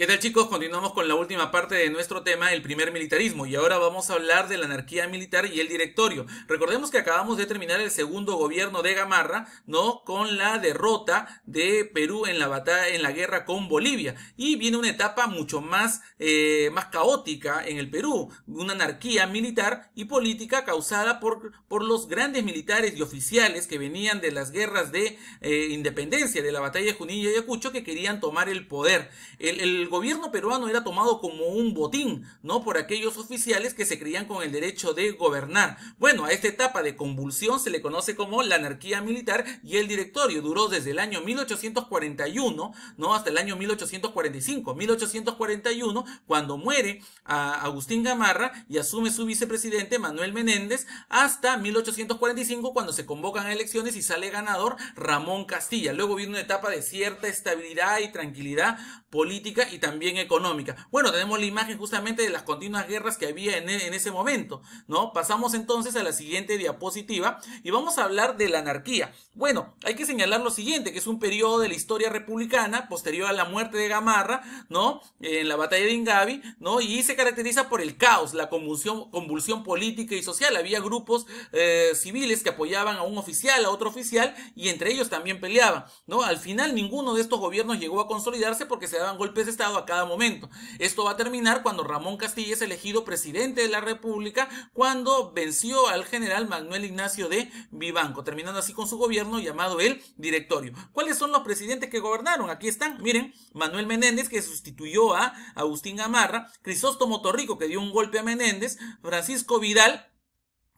¿Qué tal chicos? Continuamos con la última parte de nuestro tema, el primer militarismo, y ahora vamos a hablar de la anarquía militar y el directorio. Recordemos que acabamos de terminar el segundo gobierno de Gamarra, ¿no? Con la derrota de Perú en la batalla, en la guerra con Bolivia. Y viene una etapa mucho más, eh, más caótica en el Perú, una anarquía militar y política causada por, por los grandes militares y oficiales que venían de las guerras de eh, independencia, de la batalla de Junín y Ayacucho, que querían tomar el poder. el gobierno peruano era tomado como un botín, ¿no? Por aquellos oficiales que se creían con el derecho de gobernar. Bueno, a esta etapa de convulsión se le conoce como la anarquía militar y el directorio duró desde el año 1841, ¿no? Hasta el año 1845. 1841, cuando muere a Agustín Gamarra y asume su vicepresidente Manuel Menéndez, hasta 1845, cuando se convocan elecciones y sale ganador Ramón Castilla. Luego viene una etapa de cierta estabilidad y tranquilidad política y también económica. Bueno, tenemos la imagen justamente de las continuas guerras que había e, en, ese momento, ¿no? Pasamos entonces a la siguiente diapositiva y vamos a hablar de la anarquía. Bueno, hay que señalar lo siguiente, que es un periodo de la historia republicana posterior a la muerte de Gamarra, ¿no? En la batalla de Ingavi, ¿no? Y se caracteriza por el caos, la convulsión, convulsión política y social. Había grupos eh, civiles que apoyaban a un oficial, a otro oficial, y entre ellos también peleaban, ¿no? Al final ninguno de estos gobiernos llegó a consolidarse porque se daban golpes de Estado a cada momento. Esto va a terminar cuando Ramón Castilla es elegido presidente de la República, cuando venció al general Manuel Ignacio de Vivanco, terminando así con su gobierno llamado el Directorio. ¿Cuáles son los presidentes que gobernaron? Aquí están, miren, Manuel Menéndez, que sustituyó a Agustín Gamarra, Crisóstomo Torrico, que dio un golpe a Menéndez, Francisco Vidal,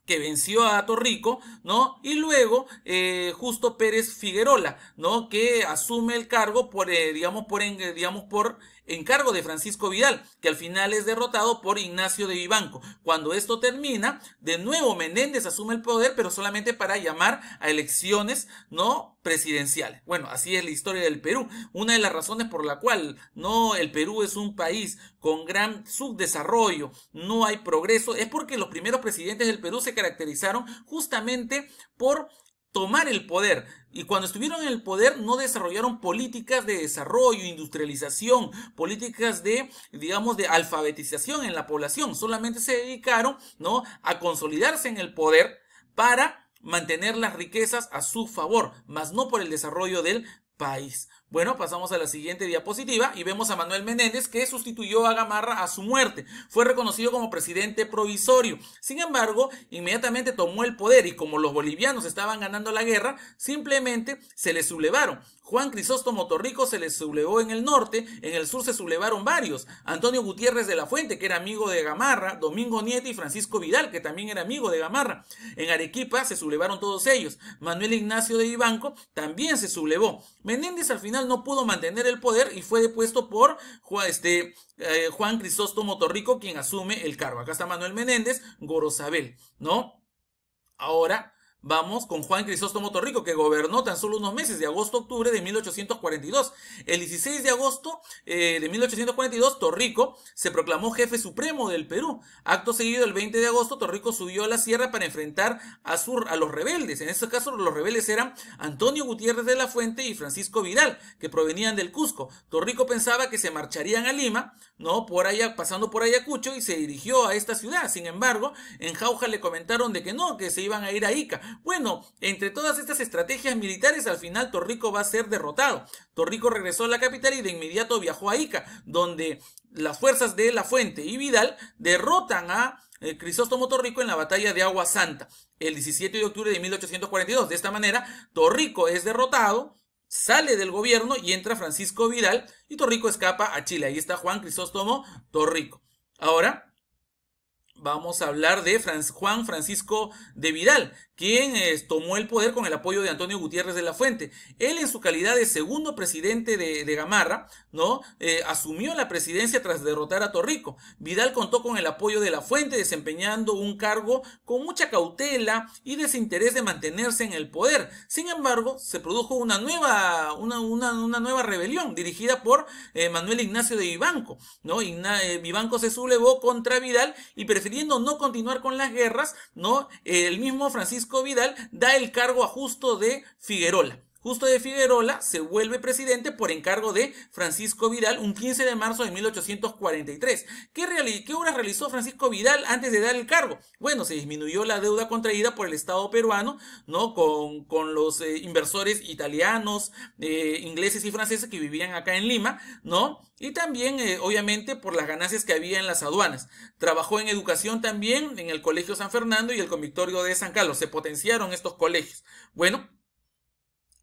que venció a Torrico, ¿no? Y luego eh, Justo Pérez Figuerola, ¿no? Que asume el cargo por, eh, digamos, por, digamos, por encargo de Francisco Vidal, que al final es derrotado por Ignacio de Vivanco. Cuando esto termina, de nuevo Menéndez asume el poder, pero solamente para llamar a elecciones, ¿no? presidenciales. Bueno, así es la historia del Perú. Una de las razones por la cual no el Perú es un país con gran subdesarrollo, no hay progreso, es porque los primeros presidentes del Perú se caracterizaron justamente por tomar el poder. Y cuando estuvieron en el poder no desarrollaron políticas de desarrollo, industrialización, políticas de, digamos, de alfabetización en la población. Solamente se dedicaron, ¿no? A consolidarse en el poder para mantener las riquezas a su favor, mas no por el desarrollo del país. Bueno, pasamos a la siguiente diapositiva y vemos a Manuel Menéndez que sustituyó a Gamarra a su muerte. Fue reconocido como presidente provisorio. Sin embargo, inmediatamente tomó el poder y como los bolivianos estaban ganando la guerra, simplemente se le sublevaron. Juan Crisóstomo Torrico se le sublevó en el norte, en el sur se sublevaron varios. Antonio Gutiérrez de la Fuente, que era amigo de Gamarra, Domingo Nieto y Francisco Vidal, que también era amigo de Gamarra. En Arequipa se sublevaron todos ellos. Manuel Ignacio de Ibanco también se sublevó. Menéndez al final no pudo mantener el poder y fue depuesto por este, eh, Juan Crisóstomo Torrico, quien asume el cargo. Acá está Manuel Menéndez, Gorosabel, ¿no? Ahora, Vamos con Juan Crisóstomo Torrico, que gobernó tan solo unos meses, de agosto a octubre de 1842. El 16 de agosto eh, de 1842, Torrico se proclamó jefe supremo del Perú. Acto seguido, el 20 de agosto, Torrico subió a la sierra para enfrentar a, sur, a los rebeldes. En este caso, los rebeldes eran Antonio Gutiérrez de la Fuente y Francisco Vidal, que provenían del Cusco. Torrico pensaba que se marcharían a Lima, ¿no? Por allá, pasando por Ayacucho, y se dirigió a esta ciudad. Sin embargo, en Jauja le comentaron de que no, que se iban a ir a Ica bueno, entre todas estas estrategias militares, al final Torrico va a ser derrotado. Torrico regresó a la capital y de inmediato viajó a Ica, donde las fuerzas de La Fuente y Vidal derrotan a eh, Crisóstomo Torrico en la batalla de Agua Santa, el 17 de octubre de 1842. De esta manera, Torrico es derrotado, sale del gobierno y entra Francisco Vidal y Torrico escapa a Chile. Ahí está Juan Crisóstomo Torrico. Ahora, vamos a hablar de Juan Francisco de Vidal, quien eh, tomó el poder con el apoyo de Antonio Gutiérrez de la Fuente. Él en su calidad de segundo presidente de, de Gamarra, ¿no? Eh, asumió la presidencia tras derrotar a Torrico. Vidal contó con el apoyo de la Fuente desempeñando un cargo con mucha cautela y desinterés de mantenerse en el poder. Sin embargo, se produjo una nueva, una, una, una nueva rebelión dirigida por eh, Manuel Ignacio de Vivanco, ¿no? Vivanco se sublevó contra Vidal y prefiriendo no continuar con las guerras, ¿no? El mismo Francisco Vidal da el cargo a Justo de Figuerola. Justo de Figueroa se vuelve presidente por encargo de Francisco Vidal un 15 de marzo de 1843. ¿Qué, ¿Qué, obras realizó Francisco Vidal antes de dar el cargo? Bueno, se disminuyó la deuda contraída por el Estado peruano, ¿no? Con, los eh, inversores italianos, eh, ingleses y franceses que vivían acá en Lima, ¿no? Y también, eh, obviamente, por las ganancias que había en las aduanas. Trabajó en educación también en el Colegio San Fernando y el Convictorio de San Carlos. Se potenciaron estos colegios. Bueno,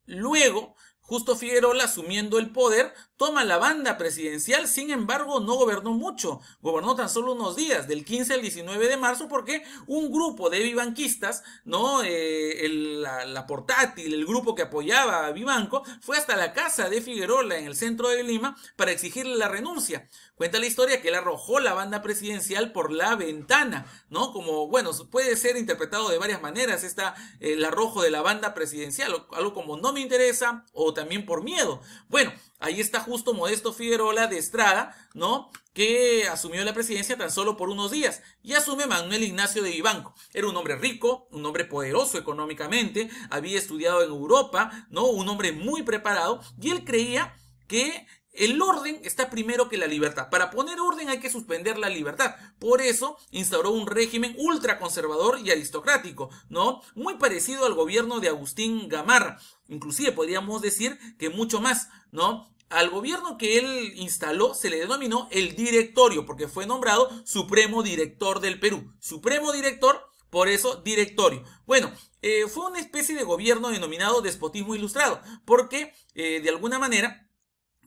Luego Justo Figueroa, asumiendo el poder, toma la banda presidencial, sin embargo no gobernó mucho, gobernó tan solo unos días, del 15 al 19 de marzo, porque un grupo de vivanquistas, ¿no? Eh, la, portátil, el grupo que apoyaba a Vivanco, fue hasta la casa de Figueroa en el centro de Lima para exigirle la renuncia. Cuenta la historia que él arrojó la banda presidencial por la ventana, ¿no? Como, bueno, puede ser interpretado de varias maneras Está el arrojo de la banda presidencial, algo como no me interesa, o también por miedo. Bueno, ahí está justo Modesto Figueroa de Estrada, ¿no? Que asumió la presidencia tan solo por unos días. Y asume Manuel Ignacio de ibanco Era un hombre rico, un hombre poderoso económicamente, había estudiado en Europa, ¿no? Un hombre muy preparado y él creía que el orden está primero que la libertad. Para poner orden hay que suspender la libertad. Por eso instauró un régimen ultraconservador y aristocrático, ¿no? Muy parecido al gobierno de Agustín Gamarra. Inclusive podríamos decir que mucho más, ¿no? Al gobierno que él instaló se le denominó el directorio, porque fue nombrado Supremo Director del Perú. Supremo Director, por eso directorio. Bueno, eh, fue una especie de gobierno denominado despotismo ilustrado, porque eh, de alguna manera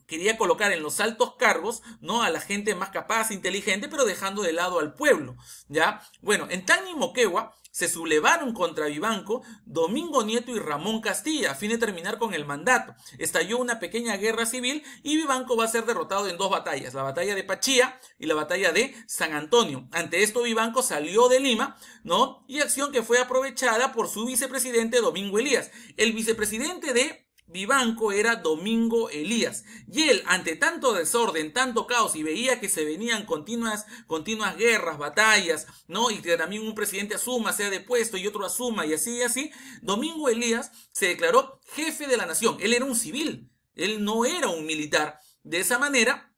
quería colocar en los altos cargos, ¿no? A la gente más capaz, inteligente, pero dejando de lado al pueblo, ¿ya? Bueno, en Tacna y Moquegua se sublevaron contra Vivanco, Domingo Nieto y Ramón Castilla, a fin de terminar con el mandato. Estalló una pequeña guerra civil y Vivanco va a ser derrotado en dos batallas, la batalla de Pachía y la batalla de San Antonio. Ante esto Vivanco salió de Lima, ¿no? Y acción que fue aprovechada por su vicepresidente Domingo Elías. El vicepresidente de Vivanco era Domingo Elías. Y él, ante tanto desorden, tanto caos, y veía que se venían continuas, continuas guerras, batallas, ¿no? Y que también un presidente asuma, sea depuesto, y otro asuma, y así y así, Domingo Elías se declaró jefe de la nación. Él era un civil, él no era un militar. De esa manera,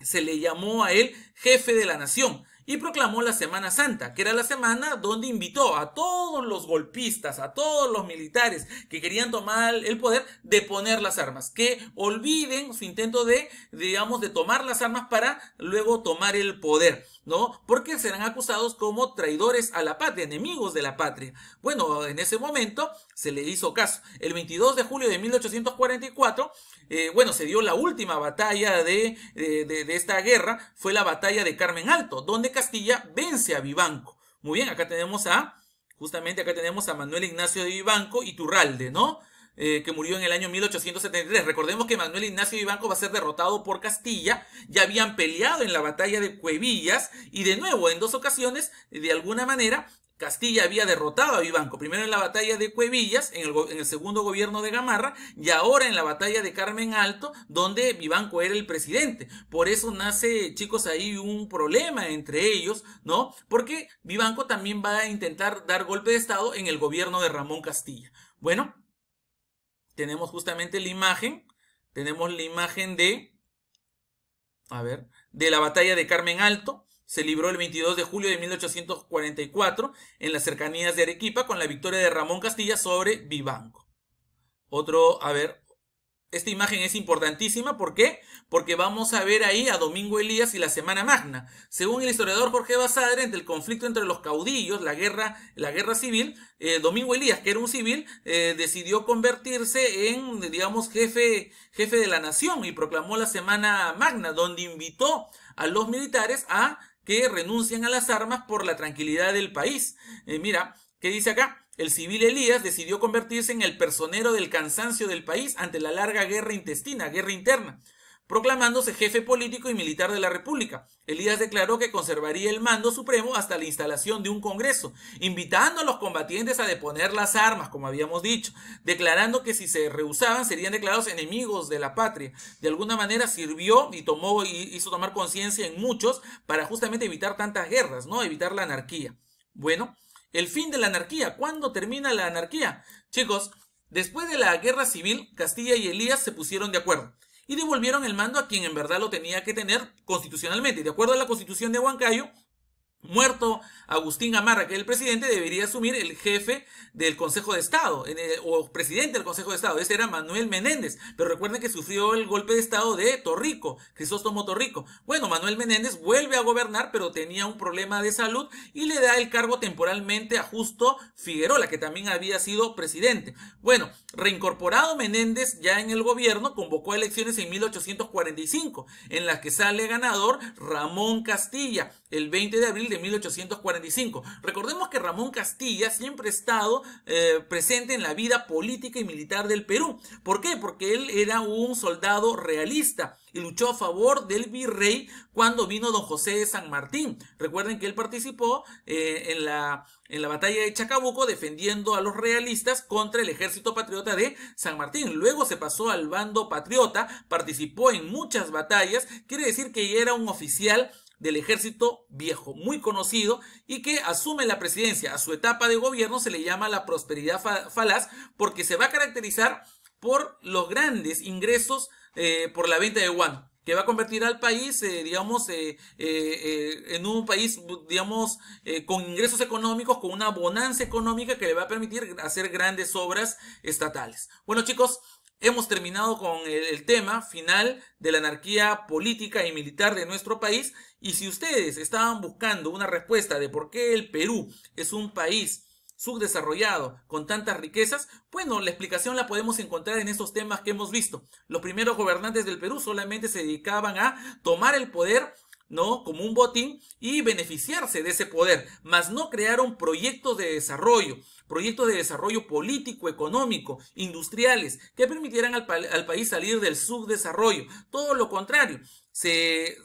se le llamó a él jefe de la nación y proclamó la Semana Santa, que era la semana donde invitó a todos los golpistas, a todos los militares que querían tomar el poder de poner las armas, que olviden su intento de, digamos, de tomar las armas para luego tomar el poder, ¿no? Porque serán acusados como traidores a la patria, enemigos de la patria. Bueno, en ese momento se le hizo caso. El 22 de julio de 1844, eh, bueno, se dio la última batalla de, de esta guerra, fue la batalla de Carmen Alto, donde Castilla vence a Vivanco. Muy bien, acá tenemos a, justamente acá tenemos a Manuel Ignacio de Vivanco y Turralde, ¿no? Eh, que murió en el año 1873. Recordemos que Manuel Ignacio Vivanco va a ser derrotado por Castilla, ya habían peleado en la batalla de Cuevillas y de nuevo en dos ocasiones, de alguna manera, Castilla había derrotado a Vivanco, primero en la batalla de Cuevillas, en el, en el, segundo gobierno de Gamarra, y ahora en la batalla de Carmen Alto, donde Vivanco era el presidente. Por eso nace, chicos, ahí un problema entre ellos, ¿no? Porque Vivanco también va a intentar dar golpe de Estado en el gobierno de Ramón Castilla. Bueno, tenemos justamente la imagen, tenemos la imagen de, a ver, de la batalla de Carmen Alto, se libró el 22 de julio de 1844 en las cercanías de Arequipa con la victoria de Ramón Castilla sobre Vivanco. Otro, a ver, esta imagen es importantísima, ¿por qué? Porque vamos a ver ahí a Domingo Elías y la Semana Magna. Según el historiador Jorge Basadre, entre el conflicto entre los caudillos, la guerra, la guerra civil, eh, Domingo Elías, que era un civil, eh, decidió convertirse en, digamos, jefe, jefe de la nación y proclamó la Semana Magna, donde invitó a los militares a que renuncian a las armas por la tranquilidad del país. Eh, mira, ¿qué dice acá? El civil Elías decidió convertirse en el personero del cansancio del país ante la larga guerra intestina, guerra interna proclamándose jefe político y militar de la República. Elías declaró que conservaría el mando supremo hasta la instalación de un Congreso, invitando a los combatientes a deponer las armas, como habíamos dicho, declarando que si se rehusaban serían declarados enemigos de la patria. De alguna manera sirvió y tomó y hizo tomar conciencia en muchos para justamente evitar tantas guerras, ¿no? Evitar la anarquía. Bueno, el fin de la anarquía. ¿Cuándo termina la anarquía? Chicos, después de la guerra civil, Castilla y Elías se pusieron de acuerdo y devolvieron el mando a quien en verdad lo tenía que tener constitucionalmente. De acuerdo a la constitución de Huancayo, Muerto Agustín Amarra que es el presidente, debería asumir el jefe del Consejo de Estado, o presidente del Consejo de Estado. Ese era Manuel Menéndez. Pero recuerden que sufrió el golpe de Estado de Torrico, Crisóstomo Torrico. Bueno, Manuel Menéndez vuelve a gobernar, pero tenía un problema de salud y le da el cargo temporalmente a Justo Figueroa, que también había sido presidente. Bueno, reincorporado Menéndez ya en el gobierno, convocó elecciones en 1845, en las que sale ganador Ramón Castilla, el 20 de abril de 1845. Recordemos que Ramón Castilla siempre ha estado eh, presente en la vida política y militar del Perú. ¿Por qué? Porque él era un soldado realista y luchó a favor del virrey cuando vino don José de San Martín. Recuerden que él participó eh, en, la, en la batalla de Chacabuco defendiendo a los realistas contra el ejército patriota de San Martín. Luego se pasó al bando patriota, participó en muchas batallas, quiere decir que era un oficial del ejército viejo, muy conocido, y que asume la presidencia. A su etapa de gobierno se le llama la prosperidad falaz porque se va a caracterizar por los grandes ingresos eh, por la venta de guano que va a convertir al país, eh, digamos, eh, en un país, digamos, con ingresos económicos, con una bonanza económica que le va a permitir hacer grandes obras estatales. Bueno, chicos, Hemos terminado con el, tema final de la anarquía política y militar de nuestro país y si ustedes estaban buscando una respuesta de por qué el Perú es un país subdesarrollado con tantas riquezas, bueno, la explicación la podemos encontrar en estos temas que hemos visto. Los primeros gobernantes del Perú solamente se dedicaban a tomar el poder ¿no? Como un botín y beneficiarse de ese poder, mas no crearon proyectos de desarrollo, proyectos de desarrollo político, económico, industriales, que permitieran al, país salir del subdesarrollo. Todo lo contrario, se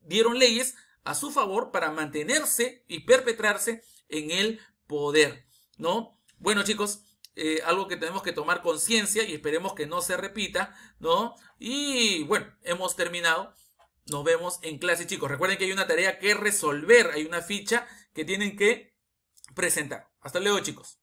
dieron leyes a su favor para mantenerse y perpetrarse en el poder, ¿no? Bueno, chicos, eh, algo que tenemos que tomar conciencia y esperemos que no se repita, ¿no? Y bueno, hemos terminado. Nos vemos en clase, chicos. Recuerden que hay una tarea que resolver, hay una ficha que tienen que presentar. Hasta luego, chicos.